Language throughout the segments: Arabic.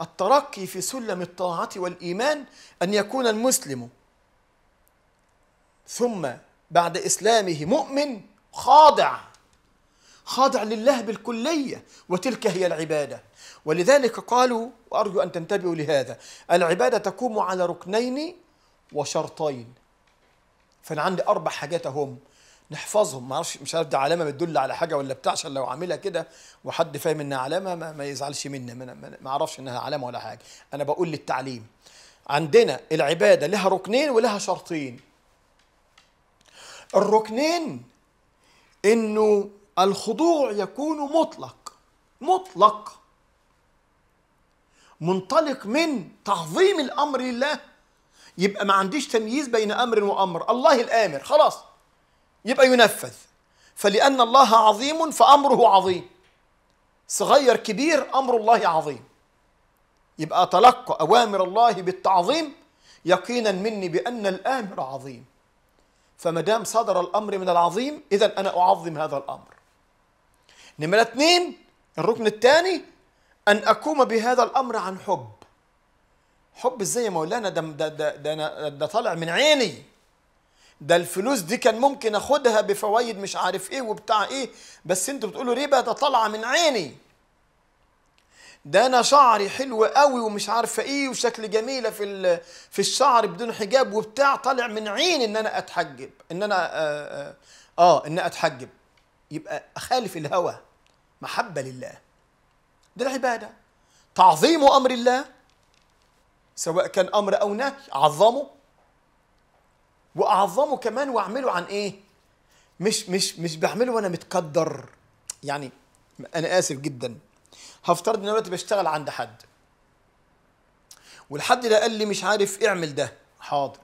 الترقي في سلم الطاعة والإيمان أن يكون المسلم ثم بعد إسلامه مؤمن خاضع خاضع لله بالكلية وتلك هي العبادة ولذلك قالوا وأرجو أن تنتبهوا لهذا العبادة تقوم على ركنين وشرطين فأنا عندي أربع حاجات هم نحفظهم معرفش مش عارف ده علامه بتدل على حاجه ولا بتاع عشان لو عاملها كده وحد فاهم انها علامه ما, ما يزعلش مني ما اعرفش انها علامه ولا حاجه انا بقول للتعليم عندنا العباده لها ركنين ولها شرطين الركنين انه الخضوع يكون مطلق مطلق منطلق من تعظيم الامر لله يبقى ما عنديش تمييز بين امر وامر الله الامر خلاص يبقى ينفذ فلأن الله عظيم فأمره عظيم صغير كبير أمر الله عظيم يبقى تلقى أوامر الله بالتعظيم يقينا مني بأن الآمر عظيم فما دام صدر الأمر من العظيم إذا أنا أعظم هذا الأمر نمرة اثنين الركن الثاني أن أقوم بهذا الأمر عن حب حب ازاي يا مولانا ده ده ده, ده, ده طالع من عيني ده الفلوس دي كان ممكن اخدها بفوايد مش عارف ايه وبتاع ايه بس انتوا بتقولوا ربا ده طالعه من عيني ده انا شعري حلو قوي ومش عارفه ايه وشكل جميله في في الشعر بدون حجاب وبتاع طالع من عيني ان انا اتحجب ان انا آه, آه, اه ان اتحجب يبقى اخالف الهوى محبه لله ده العباده تعظيم امر الله سواء كان امر او نهي عظمه واعظمه كمان واعمله عن ايه مش مش مش بعمله وانا متقدر يعني انا اسف جدا هفترض ان انا دلوقتي بشتغل عند حد والحد ده قال لي مش عارف اعمل ده حاضر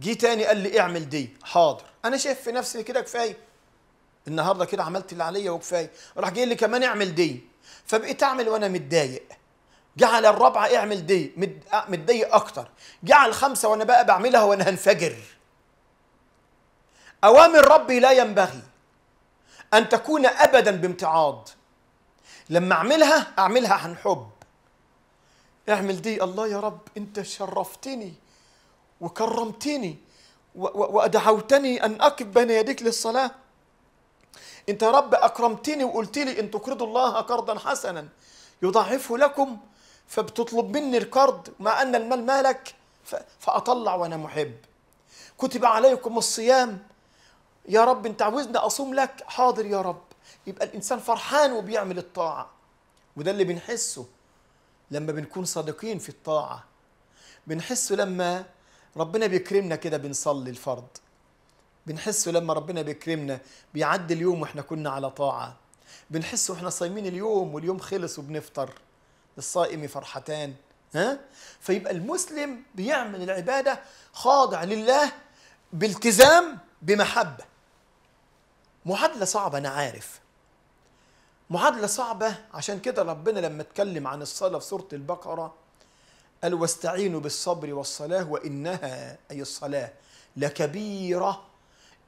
جه تاني قال لي اعمل دي حاضر انا شايف في نفسي كده كفايه النهارده كده عملت اللي عليا وكفايه راح جاي لي كمان اعمل دي فبقيت اعمل وانا متضايق جعل الرابعه اعمل دي آه، متضايق اكتر جعل خمسه وانا بقى بعملها وانا هنفجر اوامر ربي لا ينبغي ان تكون ابدا بامتعاض لما اعملها اعملها عن حب اعمل دي الله يا رب انت شرفتني وكرمتني وادعوتني ان اقف بين يديك للصلاه انت يا رب اكرمتني وقلت لي ان تقرضوا الله قرضا حسنا يضاعفه لكم فبتطلب مني القرض مع أن المال مالك فأطلع وأنا محب كتب عليكم الصيام يا رب أنت عاوزني أصوم لك حاضر يا رب يبقى الإنسان فرحان وبيعمل الطاعة وده اللي بنحسه لما بنكون صادقين في الطاعة بنحسه لما ربنا بيكرمنا كده بنصلي الفرض بنحسه لما ربنا بيكرمنا بيعدي اليوم واحنا كنا على طاعة بنحسه واحنا صايمين اليوم واليوم خلص وبنفطر للصائم فرحتان ها فيبقى المسلم بيعمل العباده خاضع لله بالتزام بمحبه معادله صعبه انا عارف معادله صعبه عشان كده ربنا لما اتكلم عن الصلاه في سوره البقره قال واستعينوا بالصبر والصلاه وانها اي الصلاه لكبيره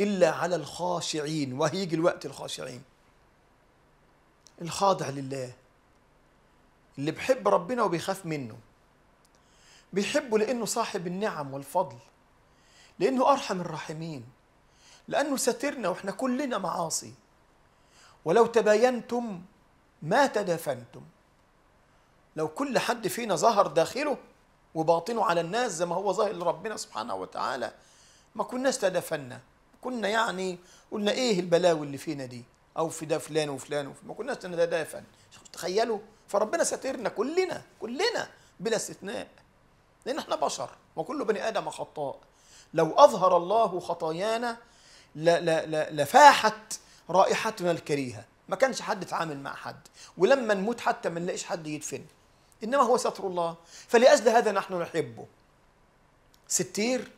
الا على الخاشعين وهيجي الوقت الخاشعين الخاضع لله اللي بيحب ربنا وبيخاف منه بيحبه لأنه صاحب النعم والفضل لأنه أرحم الراحمين لأنه ساترنا وإحنا كلنا معاصي ولو تباينتم ما تدافنتم لو كل حد فينا ظهر داخله وباطنه على الناس زي ما هو ظاهر لربنا سبحانه وتعالى ما كناش تدافنا كنا يعني قلنا ايه البلاوي اللي فينا دي او في ده فلان وفلان, وفلان. ما كناش ده ده تخيلوا فربنا ساترنا كلنا كلنا بلا استثناء لان احنا بشر وكل بني ادم خطاء لو اظهر الله خطايانا لفاحت رائحتنا الكريهه ما كانش حد اتعامل مع حد ولما نموت حتى ما نلاقيش حد يدفن انما هو ستر الله فلاجل هذا نحن نحبه ستير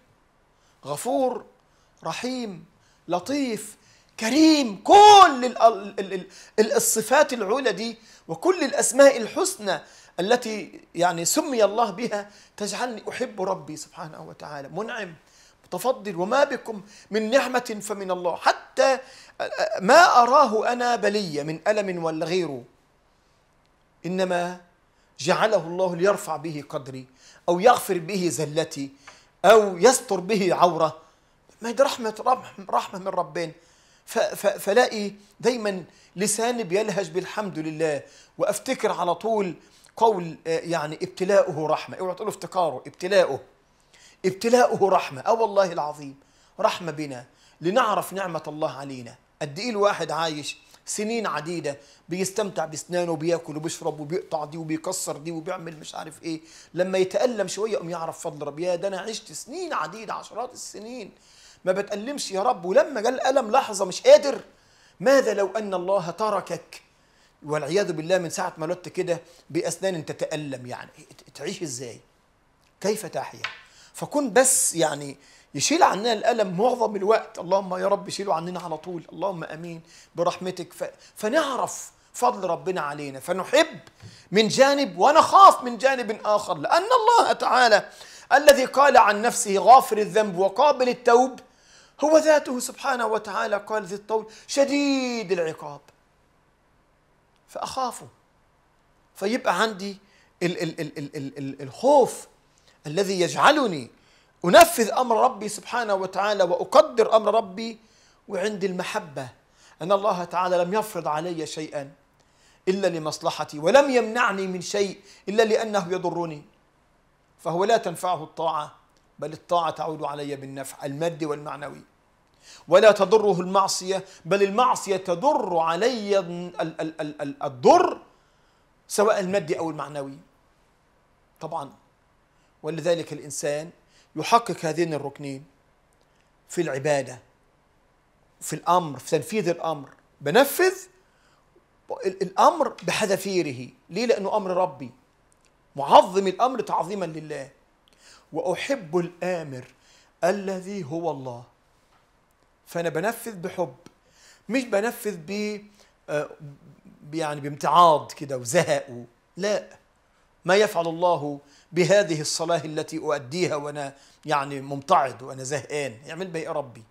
غفور رحيم لطيف كريم كل الصفات العلى دي وكل الأسماء الحسنى التي يعني سمي الله بها تجعلني أحب ربي سبحانه وتعالى منعم متفضل وما بكم من نعمة فمن الله حتى ما أراه أنا بلية من ألم ولا غيره إنما جعله الله ليرفع به قدري أو يغفر به زلتي أو يستر به عورة ما دي رحمة رحمة من ربنا فلاقي دايما لساني بيلهج بالحمد لله وافتكر على طول قول آه، يعني ابتلاؤه رحمه اوعى تقولوا افتكاره ابتلاؤه ابتلاؤه رحمه اه والله العظيم رحمه بنا لنعرف نعمه الله علينا قد ايه الواحد عايش سنين عديدة بيستمتع بسنانه وبياكل وبيشرب وبيقطع دي وبيكسر دي وبيعمل مش عارف ايه لما يتألم شوية يقوم يعرف فضل ربي يا ده انا عشت سنين عديدة عشرات السنين ما بتألمش يا رب ولما جاء الألم لحظة مش قادر ماذا لو أن الله تركك والعياذ بالله من ساعة ما ولدت كده بأسنان تتألم يعني تعيش إزاي كيف تحيا فكن بس يعني يشيل عنا الألم معظم الوقت اللهم يا رب شيله عننا على طول اللهم أمين برحمتك ف... فنعرف فضل ربنا علينا فنحب من جانب ونخاف من جانب آخر لأن الله تعالى الذي قال عن نفسه غافر الذنب وقابل التوب هو ذاته سبحانه وتعالى قال ذي الطول شديد العقاب فأخافه فيبقى عندي ال ال ال ال ال ال الخوف الذي يجعلني أنفذ أمر ربي سبحانه وتعالى وأقدر أمر ربي وعندي المحبة أن الله تعالى لم يفرض علي شيئا إلا لمصلحتي ولم يمنعني من شيء إلا لأنه يضرني فهو لا تنفعه الطاعة بل الطاعة تعود علي بالنفع المادي والمعنوي ولا تضره المعصية بل المعصية تضر علي الضر سواء المادي أو المعنوي طبعا ولذلك الإنسان يحقق هذين الركنين في العبادة في الأمر في تنفيذ الأمر بنفذ الأمر بحذافيره ليه لأنه أمر ربي معظم الأمر تعظيما لله وأحب الآمر الذي هو الله فانا بنفذ بحب مش بنفذ ب آه، يعني بامتعاض كده وزهق لا ما يفعل الله بهذه الصلاه التي اؤديها وانا يعني ممتعض وانا زهقان يعمل بها ايه ربي